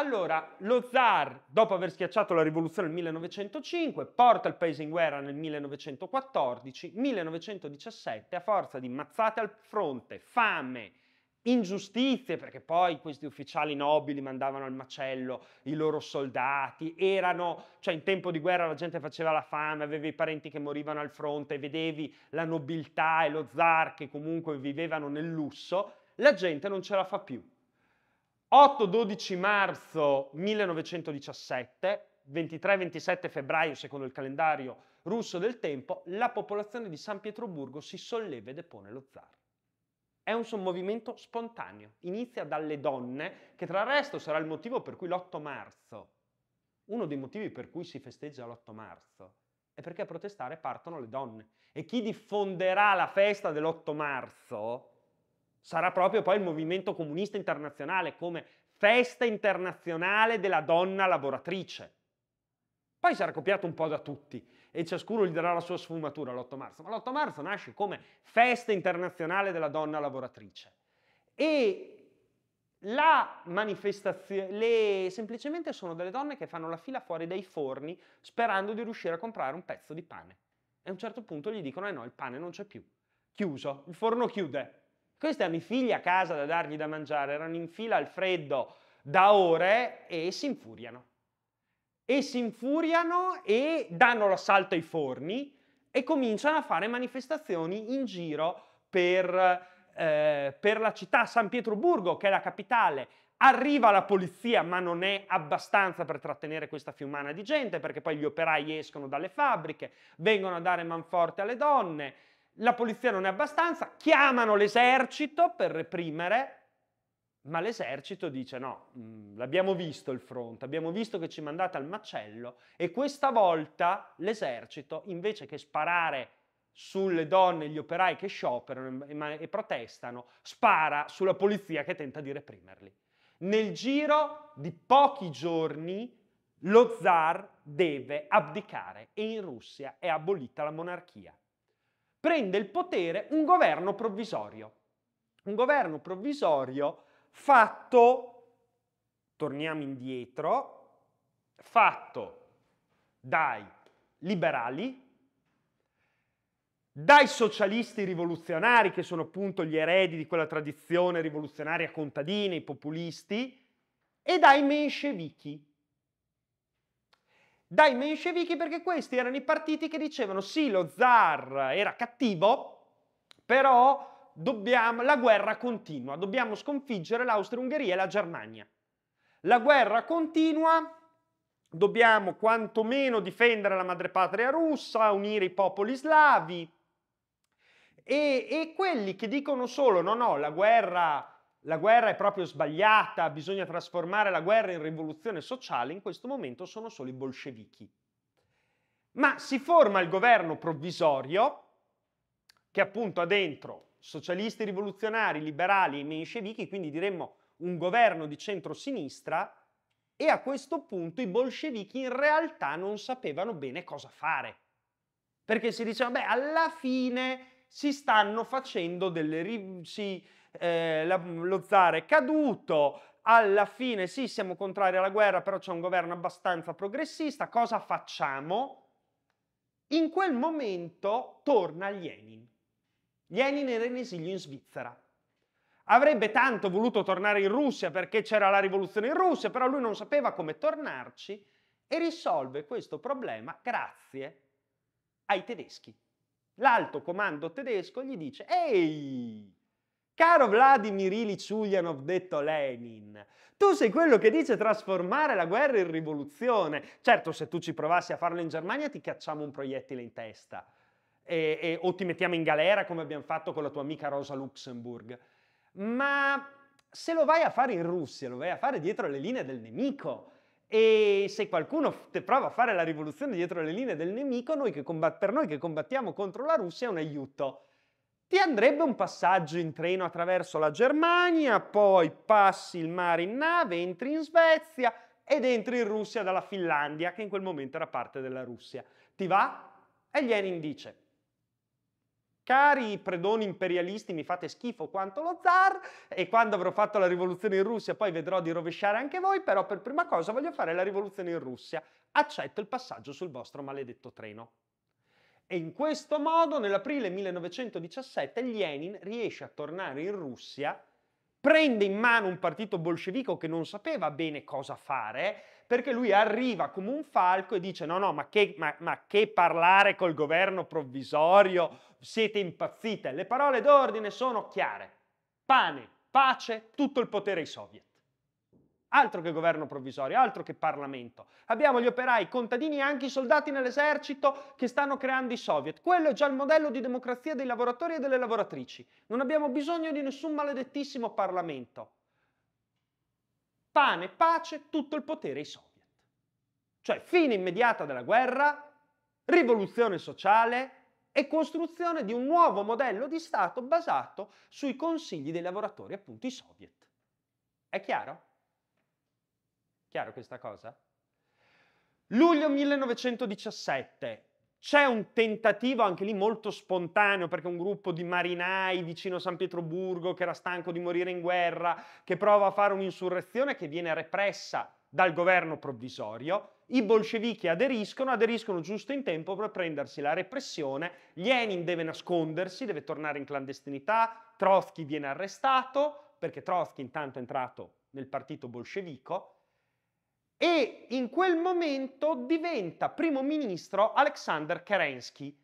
Allora, lo zar, dopo aver schiacciato la rivoluzione nel 1905, porta il paese in guerra nel 1914, 1917, a forza di mazzate al fronte, fame, ingiustizie, perché poi questi ufficiali nobili mandavano al macello i loro soldati, erano, cioè in tempo di guerra la gente faceva la fame, aveva i parenti che morivano al fronte, vedevi la nobiltà e lo zar che comunque vivevano nel lusso, la gente non ce la fa più 8-12 marzo 1917, 23-27 febbraio secondo il calendario russo del tempo, la popolazione di San Pietroburgo si solleva e depone lo zar. È un sommovimento spontaneo, inizia dalle donne, che tra il resto sarà il motivo per cui l'8 marzo, uno dei motivi per cui si festeggia l'8 marzo, è perché a protestare partono le donne. E chi diffonderà la festa dell'8 marzo sarà proprio poi il movimento comunista internazionale come festa internazionale della donna lavoratrice. Poi sarà copiato un po' da tutti e ciascuno gli darà la sua sfumatura l'8 marzo, ma l'8 marzo nasce come festa internazionale della donna lavoratrice. E la manifestazione, le, semplicemente sono delle donne che fanno la fila fuori dai forni sperando di riuscire a comprare un pezzo di pane. E a un certo punto gli dicono, eh no, il pane non c'è più, chiuso, il forno chiude, questi hanno i figli a casa da dargli da mangiare, erano in fila al freddo da ore e si infuriano. E si infuriano e danno l'assalto ai forni e cominciano a fare manifestazioni in giro per, eh, per la città San Pietroburgo, che è la capitale. Arriva la polizia, ma non è abbastanza per trattenere questa fiumana di gente, perché poi gli operai escono dalle fabbriche, vengono a dare manforte alle donne, la polizia non è abbastanza, chiamano l'esercito per reprimere, ma l'esercito dice no, mm, l'abbiamo visto il fronte, abbiamo visto che ci mandate al macello e questa volta l'esercito invece che sparare sulle donne e gli operai che scioperano e protestano, spara sulla polizia che tenta di reprimerli. Nel giro di pochi giorni lo zar deve abdicare e in Russia è abolita la monarchia prende il potere un governo provvisorio. Un governo provvisorio fatto, torniamo indietro, fatto dai liberali, dai socialisti rivoluzionari, che sono appunto gli eredi di quella tradizione rivoluzionaria contadina, i populisti, e dai menscevichi, dai menscevichi perché questi erano i partiti che dicevano sì, lo zar era cattivo, però dobbiamo, la guerra continua, dobbiamo sconfiggere l'Austria-Ungheria e la Germania. La guerra continua, dobbiamo quantomeno difendere la madrepatria russa, unire i popoli slavi e, e quelli che dicono solo no, no, la guerra la guerra è proprio sbagliata, bisogna trasformare la guerra in rivoluzione sociale, in questo momento sono solo i bolscevichi. Ma si forma il governo provvisorio, che appunto ha dentro socialisti rivoluzionari, liberali e menscevichi, quindi diremmo un governo di centrosinistra, e a questo punto i bolscevichi in realtà non sapevano bene cosa fare. Perché si diceva, beh, alla fine si stanno facendo delle... rivoluzioni, eh, la, lo zar è caduto, alla fine sì, siamo contrari alla guerra, però c'è un governo abbastanza progressista, cosa facciamo? In quel momento torna Lenin. Lenin era in esilio in Svizzera. Avrebbe tanto voluto tornare in Russia perché c'era la rivoluzione in Russia, però lui non sapeva come tornarci e risolve questo problema grazie ai tedeschi. L'alto comando tedesco gli dice, ehi, Caro Vladimir Ilyich Ulyanov detto Lenin, tu sei quello che dice trasformare la guerra in rivoluzione. Certo, se tu ci provassi a farlo in Germania ti cacciamo un proiettile in testa. E, e, o ti mettiamo in galera come abbiamo fatto con la tua amica Rosa Luxemburg. Ma se lo vai a fare in Russia, lo vai a fare dietro le linee del nemico. E se qualcuno te prova a fare la rivoluzione dietro le linee del nemico, noi combat- per noi che combattiamo contro la Russia è un aiuto ti andrebbe un passaggio in treno attraverso la Germania, poi passi il mare in nave, entri in Svezia ed entri in Russia dalla Finlandia, che in quel momento era parte della Russia. Ti va? E Lenin dice, cari predoni imperialisti, mi fate schifo quanto lo zar e quando avrò fatto la rivoluzione in Russia poi vedrò di rovesciare anche voi, però per prima cosa voglio fare la rivoluzione in Russia. Accetto il passaggio sul vostro maledetto treno. E in questo modo, nell'aprile 1917, Lenin riesce a tornare in Russia, prende in mano un partito bolscevico che non sapeva bene cosa fare, perché lui arriva come un falco e dice no, no, ma che, ma, ma che parlare col governo provvisorio, siete impazzite, le parole d'ordine sono chiare, pane, pace, tutto il potere ai soviet. Altro che governo provvisorio, altro che Parlamento. Abbiamo gli operai, i contadini e anche i soldati nell'esercito che stanno creando i soviet. Quello è già il modello di democrazia dei lavoratori e delle lavoratrici. Non abbiamo bisogno di nessun maledettissimo Parlamento. Pane, pace, tutto il potere ai soviet. Cioè fine immediata della guerra, rivoluzione sociale e costruzione di un nuovo modello di Stato basato sui consigli dei lavoratori, appunto i soviet. È chiaro? Chiaro questa cosa? Luglio 1917, c'è un tentativo anche lì molto spontaneo perché un gruppo di marinai vicino a San Pietroburgo che era stanco di morire in guerra, che prova a fare un'insurrezione che viene repressa dal governo provvisorio, i bolscevichi aderiscono, aderiscono giusto in tempo per prendersi la repressione, Lenin deve nascondersi, deve tornare in clandestinità, Trotsky viene arrestato perché Trotsky intanto è entrato nel partito bolscevico e in quel momento diventa primo ministro Alexander Kerensky,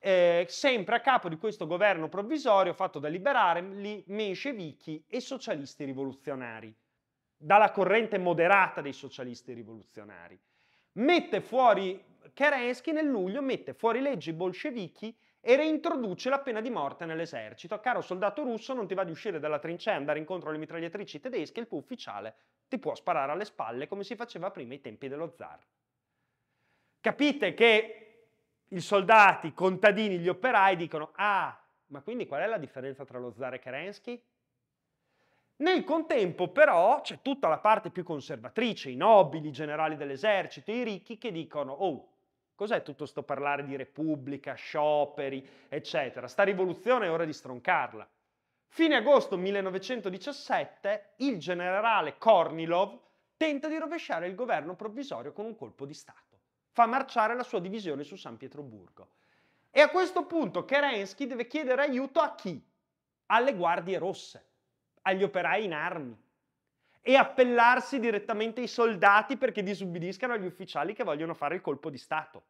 eh, sempre a capo di questo governo provvisorio fatto da liberali, menscevichi e socialisti rivoluzionari, dalla corrente moderata dei socialisti rivoluzionari. Mette fuori Kerensky nel luglio, mette fuori legge i bolscevichi e reintroduce la pena di morte nell'esercito. Caro soldato russo, non ti va di uscire dalla trincea e andare incontro alle mitragliatrici tedesche, il tuo ufficiale ti può sparare alle spalle come si faceva prima ai tempi dello zar. Capite che i soldati, i contadini, gli operai dicono ah, ma quindi qual è la differenza tra lo zar e Kerensky? Nel contempo però c'è tutta la parte più conservatrice, i nobili, i generali dell'esercito, i ricchi che dicono oh, cos'è tutto sto parlare di repubblica, scioperi, eccetera, sta rivoluzione è ora di stroncarla. Fine agosto 1917 il generale Kornilov tenta di rovesciare il governo provvisorio con un colpo di Stato. Fa marciare la sua divisione su San Pietroburgo. E a questo punto Kerensky deve chiedere aiuto a chi? Alle guardie rosse, agli operai in armi e appellarsi direttamente ai soldati perché disubbidiscano agli ufficiali che vogliono fare il colpo di Stato.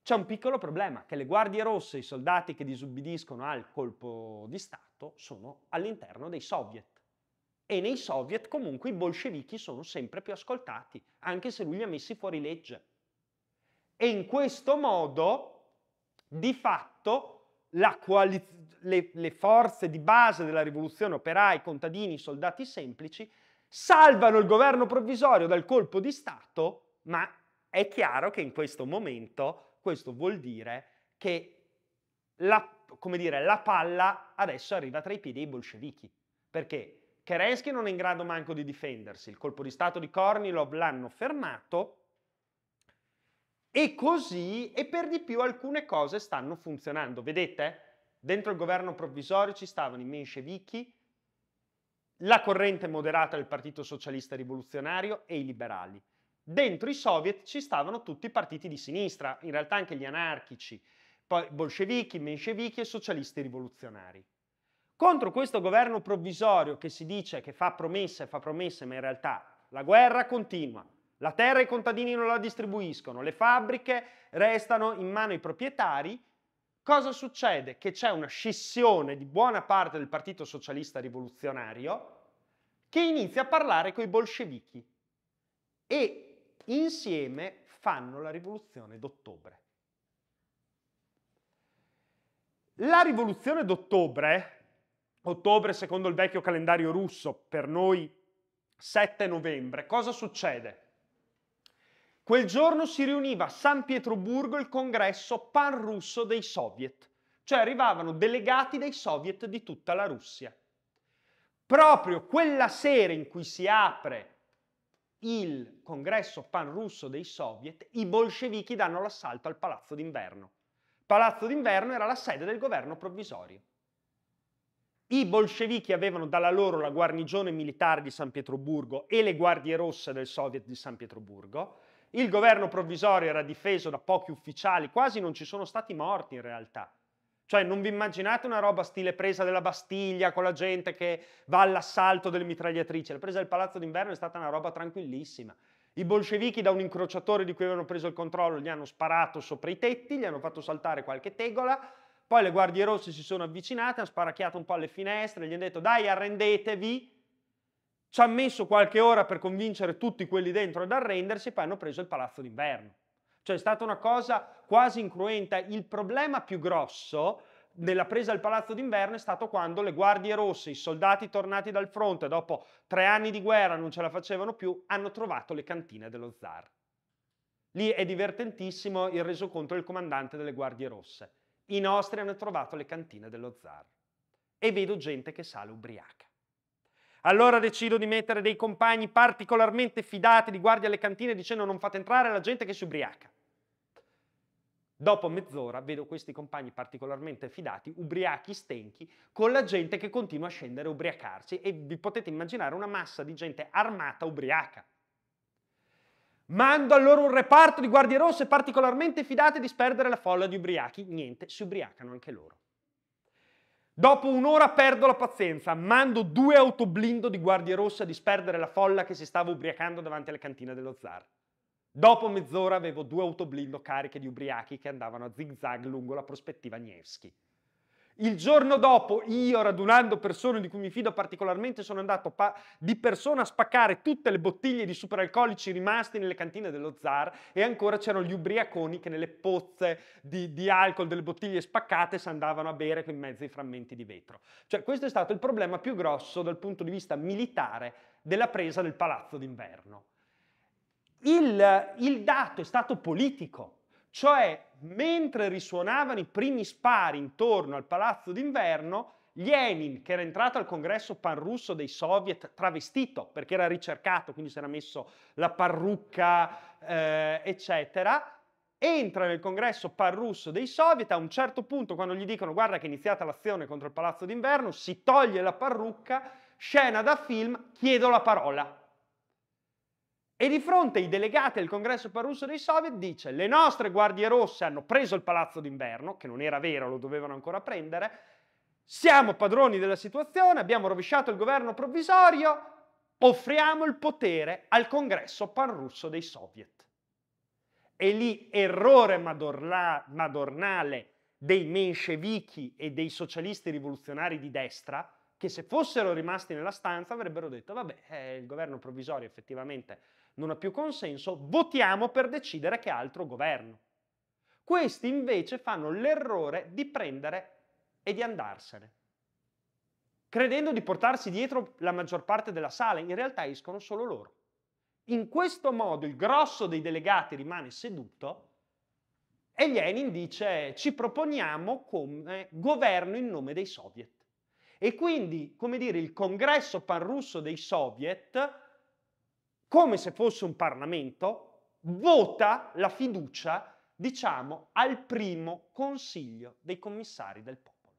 C'è un piccolo problema, che le guardie rosse, i soldati che disubbidiscono al colpo di Stato, fatto sono all'interno dei soviet. E nei soviet comunque i bolscevichi sono sempre più ascoltati, anche se lui li ha messi fuori legge. E in questo modo, di fatto, le, le forze di base della rivoluzione, operai, contadini, soldati semplici, salvano il governo provvisorio dal colpo di Stato, ma è chiaro che in questo momento questo vuol dire che la come dire, la palla adesso arriva tra i piedi dei bolscevichi. Perché Kerensky non è in grado manco di difendersi, il colpo di stato di Kornilov l'hanno fermato e così e per di più alcune cose stanno funzionando. Vedete? Dentro il governo provvisorio ci stavano i menscevichi, la corrente moderata del Partito Socialista Rivoluzionario e i liberali. Dentro i soviet ci stavano tutti i partiti di sinistra, in realtà anche gli anarchici poi bolscevichi, menscevichi e socialisti rivoluzionari. Contro questo governo provvisorio che si dice che fa promesse, e fa promesse, ma in realtà la guerra continua, la terra i contadini non la distribuiscono, le fabbriche restano in mano ai proprietari, cosa succede? Che c'è una scissione di buona parte del Partito Socialista Rivoluzionario che inizia a parlare con i bolscevichi e insieme fanno la rivoluzione d'ottobre. La rivoluzione d'ottobre, ottobre secondo il vecchio calendario russo, per noi 7 novembre, cosa succede? Quel giorno si riuniva a San Pietroburgo il congresso pan-russo dei soviet, cioè arrivavano delegati dei soviet di tutta la Russia. Proprio quella sera in cui si apre il congresso pan-russo dei soviet, i bolscevichi danno l'assalto al palazzo d'inverno. Palazzo d'Inverno era la sede del governo provvisorio. I bolscevichi avevano dalla loro la guarnigione militare di San Pietroburgo e le guardie rosse del Soviet di San Pietroburgo. Il governo provvisorio era difeso da pochi ufficiali, quasi non ci sono stati morti in realtà. Cioè non vi immaginate una roba stile presa della Bastiglia con la gente che va all'assalto delle mitragliatrici. La presa del Palazzo d'Inverno è stata una roba tranquillissima. I bolscevichi da un incrociatore di cui avevano preso il controllo gli hanno sparato sopra i tetti, gli hanno fatto saltare qualche tegola, poi le guardie rosse si sono avvicinate, hanno sparacchiato un po' alle finestre, gli hanno detto dai arrendetevi, ci hanno messo qualche ora per convincere tutti quelli dentro ad arrendersi e poi hanno preso il palazzo d'inverno. Cioè è stata una cosa quasi incruenta. Il problema più grosso della presa al Palazzo d'Inverno è stato quando le guardie rosse, i soldati tornati dal fronte dopo tre anni di guerra non ce la facevano più, hanno trovato le cantine dello zar. Lì è divertentissimo il resoconto del comandante delle guardie rosse. I nostri hanno trovato le cantine dello zar. E vedo gente che sale ubriaca. Allora decido di mettere dei compagni particolarmente fidati di guardia alle cantine dicendo non fate entrare la gente che si ubriaca. Dopo mezz'ora vedo questi compagni particolarmente fidati, ubriachi, stenchi, con la gente che continua a scendere a ubriacarsi e vi potete immaginare una massa di gente armata ubriaca. Mando allora un reparto di guardie rosse particolarmente fidate di sperdere la folla di ubriachi. Niente, si ubriacano anche loro. Dopo un'ora perdo la pazienza, mando due autoblindo di guardie rosse a disperdere la folla che si stava ubriacando davanti alla cantina dello zar. Dopo mezz'ora avevo due autoblindo cariche di ubriachi che andavano a zigzag lungo la prospettiva Nievski. Il giorno dopo, io radunando persone di cui mi fido particolarmente, sono andato pa- di persona a spaccare tutte le bottiglie di superalcolici rimasti nelle cantine dello zar e ancora c'erano gli ubriaconi che nelle pozze di, di alcol delle bottiglie spaccate si andavano a bere in mezzo ai frammenti di vetro. Cioè, questo è stato il problema più grosso dal punto di vista militare della presa del palazzo d'inverno il, il dato è stato politico, cioè mentre risuonavano i primi spari intorno al palazzo d'inverno, Lenin, che era entrato al congresso panrusso dei soviet travestito, perché era ricercato, quindi si era messo la parrucca, eh, eccetera, entra nel congresso panrusso dei soviet, a un certo punto quando gli dicono guarda che è iniziata l'azione contro il palazzo d'inverno, si toglie la parrucca, scena da film, chiedo la parola. E di fronte ai delegati del congresso parusso dei soviet dice le nostre guardie rosse hanno preso il palazzo d'inverno, che non era vero, lo dovevano ancora prendere, siamo padroni della situazione, abbiamo rovesciato il governo provvisorio, offriamo il potere al congresso panrusso dei soviet. E lì errore madorla, madornale dei menscevichi e dei socialisti rivoluzionari di destra, che se fossero rimasti nella stanza avrebbero detto vabbè, eh, il governo provvisorio effettivamente non ha più consenso, votiamo per decidere che altro governo. Questi invece fanno l'errore di prendere e di andarsene, credendo di portarsi dietro la maggior parte della sala, in realtà escono solo loro. In questo modo il grosso dei delegati rimane seduto e Lenin dice ci proponiamo come governo in nome dei soviet. E quindi, come dire, il congresso panrusso dei soviet come se fosse un Parlamento, vota la fiducia, diciamo, al primo Consiglio dei Commissari del Popolo,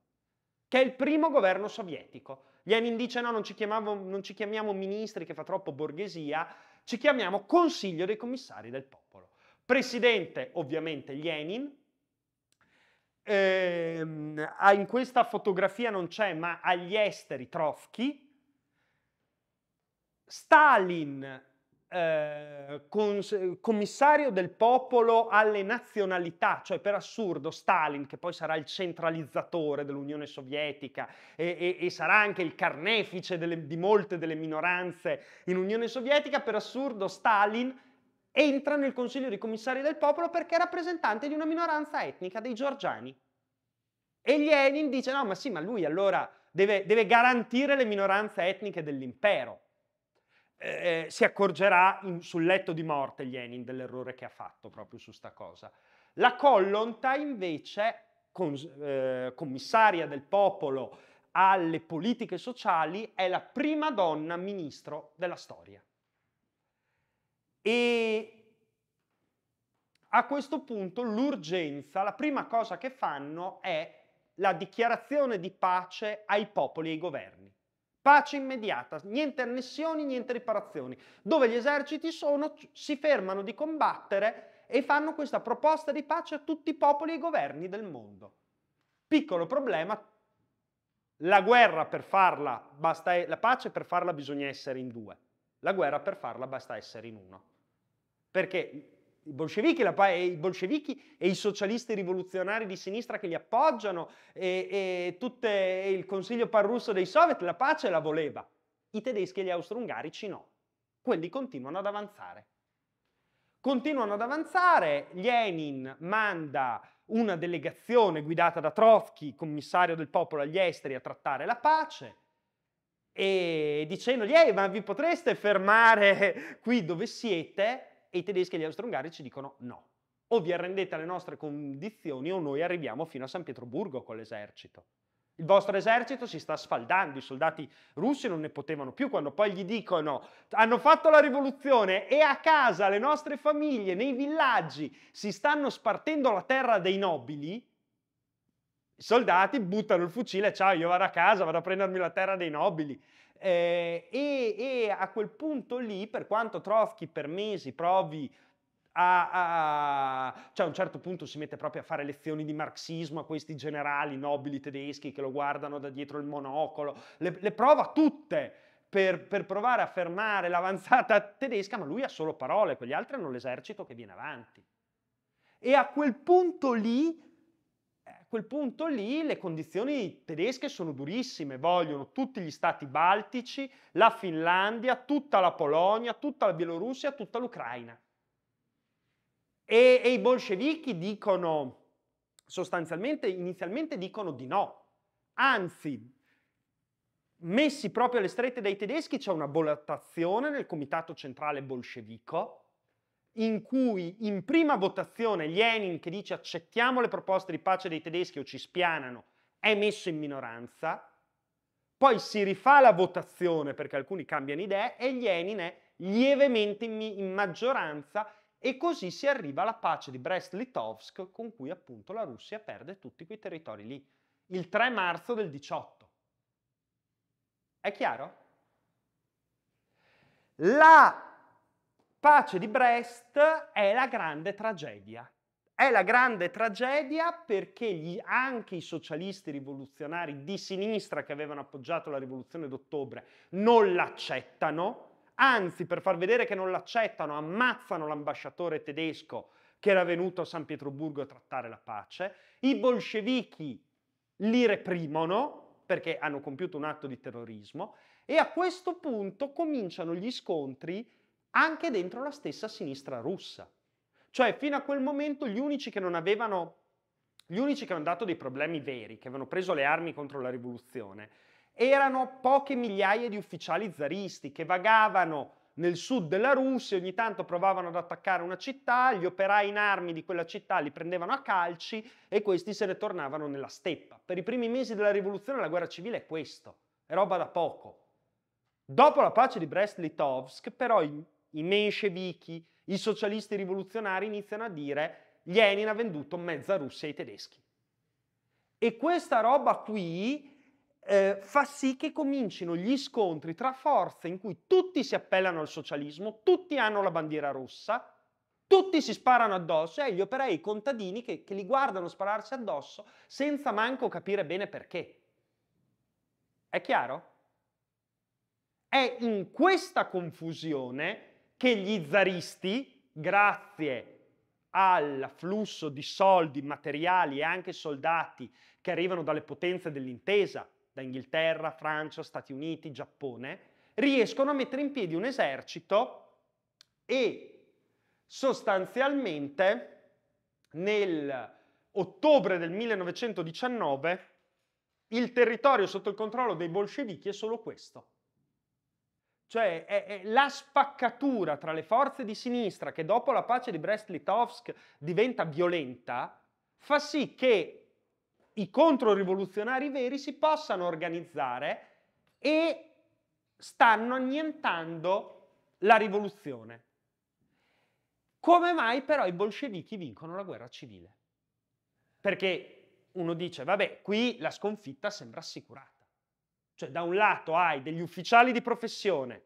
che è il primo governo sovietico. Lenin dice no, non ci, chiamavo, non ci chiamiamo ministri che fa troppo borghesia, ci chiamiamo Consiglio dei Commissari del Popolo. Presidente, ovviamente, Lenin, eh, in questa fotografia non c'è, ma agli esteri Trotsky, Stalin eh, commissario del popolo alle nazionalità, cioè per assurdo Stalin, che poi sarà il centralizzatore dell'Unione Sovietica e, e, e sarà anche il carnefice delle, di molte delle minoranze in Unione Sovietica, per assurdo Stalin entra nel Consiglio dei commissari del popolo perché è rappresentante di una minoranza etnica, dei georgiani. E Lenin dice no, ma sì, ma lui allora deve, deve garantire le minoranze etniche dell'impero. Eh, eh, si accorgerà in, sul letto di morte Lenin dell'errore che ha fatto proprio su sta cosa. La Collonta invece, con, eh, commissaria del popolo alle politiche sociali, è la prima donna ministro della storia. E a questo punto l'urgenza, la prima cosa che fanno è la dichiarazione di pace ai popoli e ai governi. Pace immediata, niente annessioni, niente riparazioni, dove gli eserciti sono, si fermano di combattere e fanno questa proposta di pace a tutti i popoli e i governi del mondo. Piccolo problema, la guerra per farla, basta, la pace per farla bisogna essere in due, la guerra per farla basta essere in uno. Perché i bolscevichi, la, i bolscevichi, e i socialisti rivoluzionari di sinistra che li appoggiano e, e il consiglio parrusso dei soviet la pace la voleva. I tedeschi e gli austro-ungarici no. Quelli continuano ad avanzare. Continuano ad avanzare, Lenin manda una delegazione guidata da Trotsky, commissario del popolo agli esteri, a trattare la pace e dicendogli, ehi, ma vi potreste fermare qui dove siete? e i tedeschi e gli austro-ungari ci dicono no. O vi arrendete alle nostre condizioni o noi arriviamo fino a San Pietroburgo con l'esercito. Il vostro esercito si sta sfaldando, i soldati russi non ne potevano più quando poi gli dicono hanno fatto la rivoluzione e a casa le nostre famiglie, nei villaggi, si stanno spartendo la terra dei nobili. I soldati buttano il fucile, ciao io vado a casa, vado a prendermi la terra dei nobili. Eh, e, e, a quel punto lì, per quanto Trotsky per mesi provi a, a, cioè a un certo punto si mette proprio a fare lezioni di marxismo a questi generali nobili tedeschi che lo guardano da dietro il monocolo, le, le prova tutte per, per, provare a fermare l'avanzata tedesca, ma lui ha solo parole, quegli altri hanno l'esercito che viene avanti. E a quel punto lì quel punto lì le condizioni tedesche sono durissime, vogliono tutti gli stati baltici, la Finlandia, tutta la Polonia, tutta la Bielorussia, tutta l'Ucraina. E, e i bolscevichi dicono, sostanzialmente, inizialmente dicono di no. Anzi, messi proprio alle strette dai tedeschi c'è una bollattazione nel Comitato Centrale Bolscevico in cui in prima votazione Lenin che dice accettiamo le proposte di pace dei tedeschi o ci spianano è messo in minoranza, poi si rifà la votazione perché alcuni cambiano idea e Lenin è lievemente in, maggioranza e così si arriva alla pace di Brest-Litovsk con cui appunto la Russia perde tutti quei territori lì, il 3 marzo del 18. È chiaro? La Pace di Brest è la grande tragedia. È la grande tragedia perché gli, anche i socialisti rivoluzionari di sinistra che avevano appoggiato la rivoluzione d'ottobre non l'accettano, anzi per far vedere che non l'accettano ammazzano l'ambasciatore tedesco che era venuto a San Pietroburgo a trattare la pace, i bolscevichi li reprimono perché hanno compiuto un atto di terrorismo e a questo punto cominciano gli scontri anche dentro la stessa sinistra russa. Cioè, fino a quel momento gli unici che non avevano gli unici che hanno dato dei problemi veri, che avevano preso le armi contro la rivoluzione, erano poche migliaia di ufficiali zaristi che vagavano nel sud della Russia, ogni tanto provavano ad attaccare una città, gli operai in armi di quella città li prendevano a calci e questi se ne tornavano nella steppa. Per i primi mesi della rivoluzione la guerra civile è questo, è roba da poco. Dopo la pace di Brest-Litovsk, però, i menscevichi, i socialisti rivoluzionari iniziano a dire Lenin ha venduto mezza Russia ai tedeschi. E questa roba qui eh, fa sì che comincino gli scontri tra forze in cui tutti si appellano al socialismo, tutti hanno la bandiera russa, tutti si sparano addosso e gli operai, i contadini che, che li guardano spararsi addosso senza manco capire bene perché. È chiaro? È in questa confusione che gli zaristi, grazie al flusso di soldi, materiali e anche soldati che arrivano dalle potenze dell'intesa, da Inghilterra, Francia, Stati Uniti, Giappone, riescono a mettere in piedi un esercito e sostanzialmente nel ottobre del 1919 il territorio sotto il controllo dei bolscevichi è solo questo. Cioè è, è la spaccatura tra le forze di sinistra che dopo la pace di Brest-Litovsk diventa violenta, fa sì che i controrivoluzionari veri si possano organizzare e stanno annientando la rivoluzione. Come mai però i bolscevichi vincono la guerra civile? Perché uno dice, vabbè, qui la sconfitta sembra assicurata. Cioè da un lato hai degli ufficiali di professione,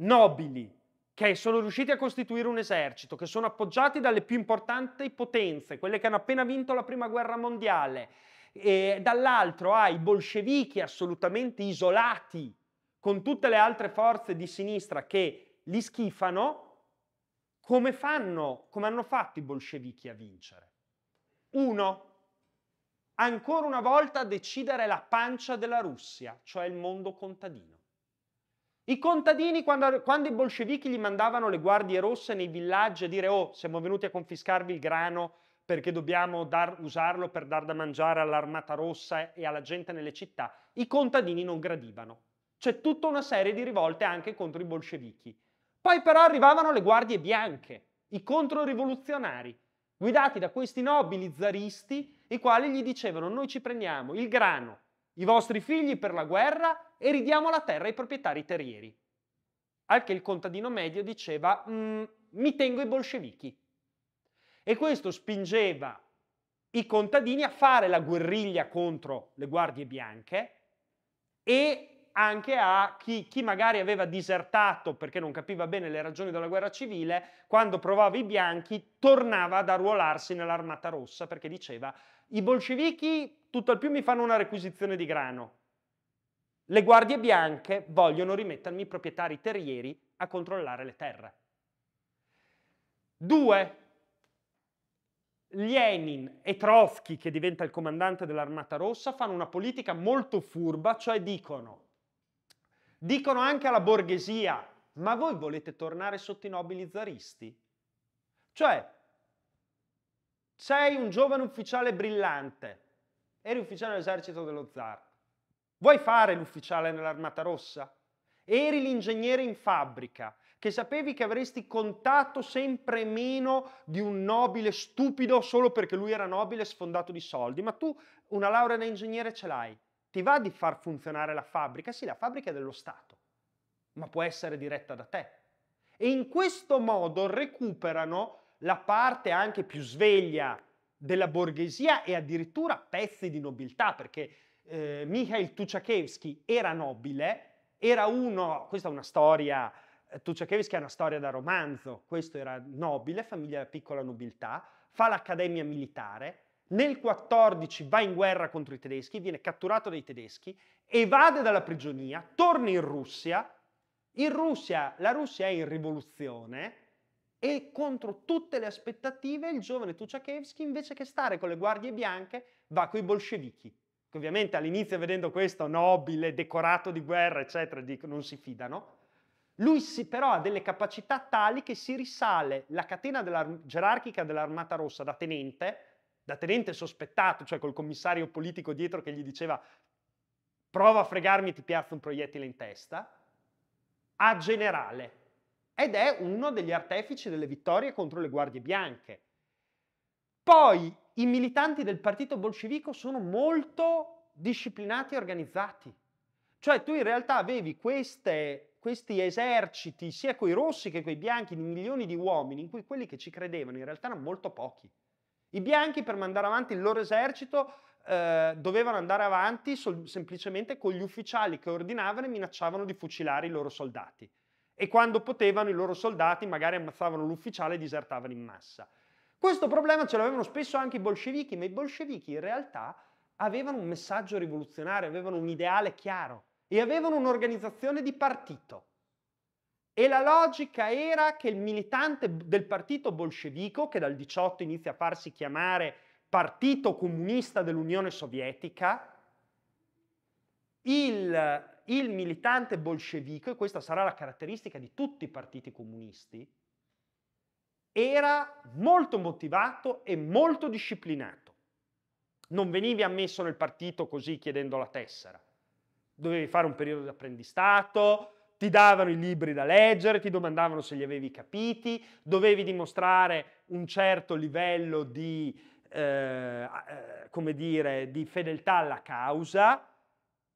nobili, che sono riusciti a costituire un esercito, che sono appoggiati dalle più importanti potenze, quelle che hanno appena vinto la prima guerra mondiale, e dall'altro hai i bolscevichi assolutamente isolati con tutte le altre forze di sinistra che li schifano, come fanno, come hanno fatto i bolscevichi a vincere? Uno, ancora una volta a decidere la pancia della Russia, cioè il mondo contadino. I contadini, quando, quando, i bolscevichi gli mandavano le guardie rosse nei villaggi a dire oh, siamo venuti a confiscarvi il grano perché dobbiamo dar, usarlo per dar da mangiare all'armata rossa e alla gente nelle città, i contadini non gradivano. C'è tutta una serie di rivolte anche contro i bolscevichi. Poi però arrivavano le guardie bianche, i controrivoluzionari, guidati da questi nobili zaristi i quali gli dicevano noi ci prendiamo il grano, i vostri figli per la guerra e ridiamo la terra ai proprietari terrieri. Al che il contadino medio diceva mm, mi tengo i bolscevichi. E questo spingeva i contadini a fare la guerriglia contro le guardie bianche e anche a chi, chi, magari aveva disertato perché non capiva bene le ragioni della guerra civile, quando provava i bianchi tornava ad arruolarsi nell'armata rossa perché diceva i bolscevichi tutto al più mi fanno una requisizione di grano. Le guardie bianche vogliono rimettermi i proprietari terrieri a controllare le terre. Due, Lenin e Trotsky, che diventa il comandante dell'Armata Rossa, fanno una politica molto furba, cioè dicono, dicono anche alla borghesia, ma voi volete tornare sotto i nobili zaristi? Cioè, sei un giovane ufficiale brillante, eri ufficiale dell'esercito dello zar. Vuoi fare l'ufficiale nell'armata rossa? Eri l'ingegnere in fabbrica, che sapevi che avresti contato sempre meno di un nobile stupido solo perché lui era nobile e sfondato di soldi, ma tu una laurea da ingegnere ce l'hai. Ti va di far funzionare la fabbrica? Sì, la fabbrica è dello Stato, ma può essere diretta da te. E in questo modo recuperano la parte anche più sveglia della borghesia e addirittura pezzi di nobiltà, perché eh, Mikhail Tuchakevsky era nobile, era uno, questa è una storia, eh, Tuchakevsky è una storia da romanzo, questo era nobile, famiglia della piccola nobiltà, fa l'accademia militare, nel 14 va in guerra contro i tedeschi, viene catturato dai tedeschi, evade dalla prigionia, torna in Russia, in Russia, la Russia è in rivoluzione, e contro tutte le aspettative il giovane Tuchakevsky invece che stare con le guardie bianche va con i bolscevichi. Che ovviamente all'inizio vedendo questo nobile, decorato di guerra, eccetera, dico, non si fidano. Lui si, però ha delle capacità tali che si risale la catena della, gerarchica dell'Armata Rossa da tenente, da tenente sospettato, cioè col commissario politico dietro che gli diceva prova a fregarmi e ti piazzo un proiettile in testa, a generale ed è uno degli artefici delle vittorie contro le guardie bianche. Poi i militanti del partito bolscevico sono molto disciplinati e organizzati. Cioè tu in realtà avevi queste, questi eserciti, sia coi rossi che coi bianchi, di milioni di uomini, in cui quelli che ci credevano in realtà erano molto pochi. I bianchi per mandare avanti il loro esercito eh, dovevano andare avanti sol- semplicemente con gli ufficiali che ordinavano e minacciavano di fucilare i loro soldati e quando potevano i loro soldati magari ammazzavano l'ufficiale e disertavano in massa. Questo problema ce l'avevano spesso anche i bolscevichi, ma i bolscevichi in realtà avevano un messaggio rivoluzionario, avevano un ideale chiaro e avevano un'organizzazione di partito. E la logica era che il militante del partito bolscevico, che dal 18 inizia a farsi chiamare Partito Comunista dell'Unione Sovietica, il il militante bolscevico, e questa sarà la caratteristica di tutti i partiti comunisti, era molto motivato e molto disciplinato. Non venivi ammesso nel partito così chiedendo la tessera. Dovevi fare un periodo di apprendistato, ti davano i libri da leggere, ti domandavano se li avevi capiti, dovevi dimostrare un certo livello di, eh, eh come dire, di fedeltà alla causa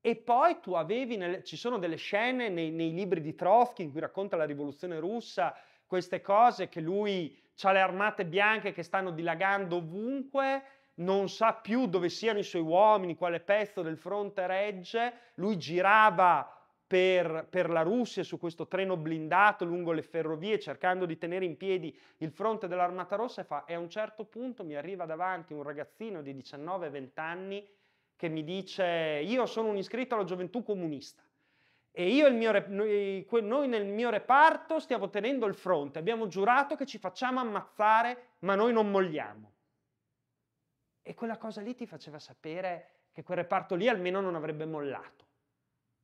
e poi tu avevi, nel, ci sono delle scene nei, nei, libri di Trotsky in cui racconta la rivoluzione russa, queste cose che lui ha le armate bianche che stanno dilagando ovunque, non sa più dove siano i suoi uomini, quale pezzo del fronte regge, lui girava per, per la Russia su questo treno blindato lungo le ferrovie cercando di tenere in piedi il fronte dell'armata rossa e fa e a un certo punto mi arriva davanti un ragazzino di 19-20 anni che mi dice io sono un iscritto alla gioventù comunista e mio, noi, noi nel mio reparto stiamo tenendo il fronte, abbiamo giurato che ci facciamo ammazzare ma noi non molliamo. E quella cosa lì ti faceva sapere che quel reparto lì almeno non avrebbe mollato,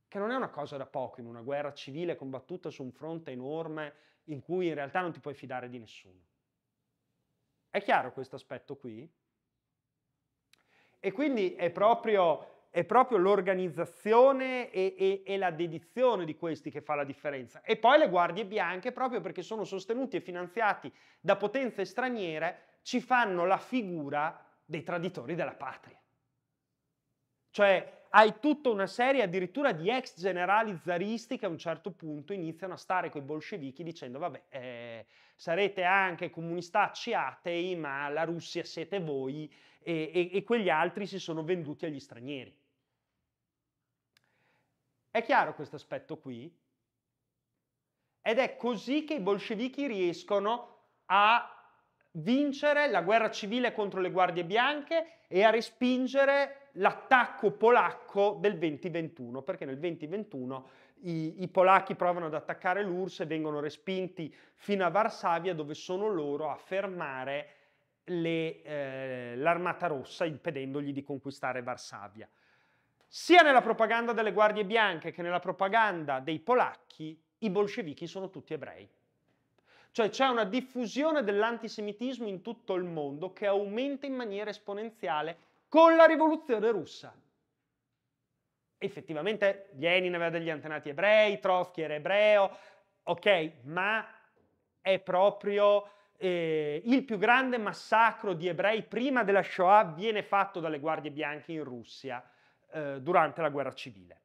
che non è una cosa da poco in una guerra civile combattuta su un fronte enorme in cui in realtà non ti puoi fidare di nessuno. È chiaro questo aspetto qui? E quindi è proprio, è proprio l'organizzazione e, e, e, la dedizione di questi che fa la differenza. E poi le guardie bianche, proprio perché sono sostenuti e finanziati da potenze straniere, ci fanno la figura dei traditori della patria. Cioè, hai tutta una serie addirittura di ex generali zaristi che a un certo punto iniziano a stare con i bolscevichi dicendo vabbè eh, sarete anche comunistacci atei ma la Russia siete voi e, e, e quegli altri si sono venduti agli stranieri. È chiaro questo aspetto qui? Ed è così che i bolscevichi riescono a vincere la guerra civile contro le guardie bianche e a respingere l'attacco polacco del 2021, perché nel 2021 i, i, polacchi provano ad attaccare l'URSS e vengono respinti fino a Varsavia dove sono loro a fermare le, eh, l'armata rossa impedendogli di conquistare Varsavia. Sia nella propaganda delle guardie bianche che nella propaganda dei polacchi i bolscevichi sono tutti ebrei. Cioè c'è una diffusione dell'antisemitismo in tutto il mondo che aumenta in maniera esponenziale con la rivoluzione russa. Effettivamente Lenin aveva degli antenati ebrei, Trotsky era ebreo, ok, ma è proprio eh, il più grande massacro di ebrei prima della Shoah viene fatto dalle guardie bianche in Russia eh, durante la guerra civile.